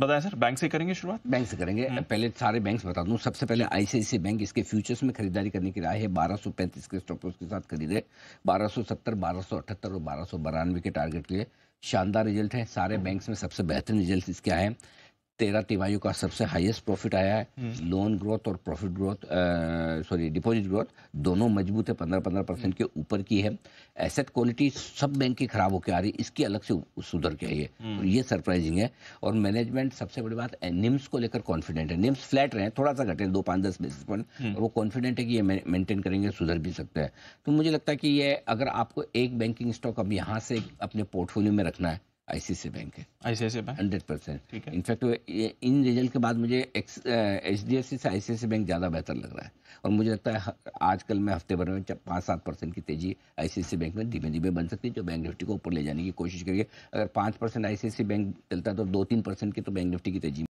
बताएं sir bank से करेंगे शुरुआत बैंक से करेंगे हम्म। पहले सारे बैंक बता दूं सबसे पहले आईसीआईसी बैंक इसके फ्यूचर्स में खरीदारी करने की राय है 1235 के स्टॉप उसके साथ खरीदे 1270 1278 और बारह के टारगेट लिए शानदार रिजल्ट है सारे बैंक हम्म। में सबसे बेहतर रिजल्ट इसके आए तेरह तिमाही का सबसे हाईएस्ट प्रॉफिट आया है लोन हम्म। ग्रोथ और profit growth sorry deposit growth दोनों मजबूत है पंद्रह पंद्रह परसेंट के ऊपर की है एसेट क्वालिटी सब बैंक की खराब होकर आ रही है इसकी अलग से सुधर के आई है हम्म। ये सरप्राइजिंग है और मैनेजमेंट सबसे बड़ी बात निम्स को लेकर कॉन्फिडेंट है निम्स फ्लैट रहे थोड़ा सा घटे दो पाँच दस बेसिस पॉइंट हम्म। और वो कॉन्फिडेंट है कि ये मेंटेन करेंगे सुधर भी सकते हैं तो मुझे लगता है कि ये अगर आपको एक बैंकिंग स्टॉक अब यहाँ से अपने पोर्टफोलियो में रखना है आईसीआईसी बैंक है ICICI bank hundred percent in fact इन रिजल्ट के बाद मुझे एच डी एफ सी से सी बैंक ज़्यादा बेहतर लग रहा है और मुझे लगता है आजकल मैं हफ्ते भर में पाँच सात परसेंट की तेजी आईसीआईसी बैंक में धीमे धीमे बन सकती है जो बैंक निफ्टी को ऊपर ले जाने की कोशिश करिए अगर पाँच परसेंट बैंक चलता है तो दो तीन परसेंट की तो बैंक निफ्टी की तेजी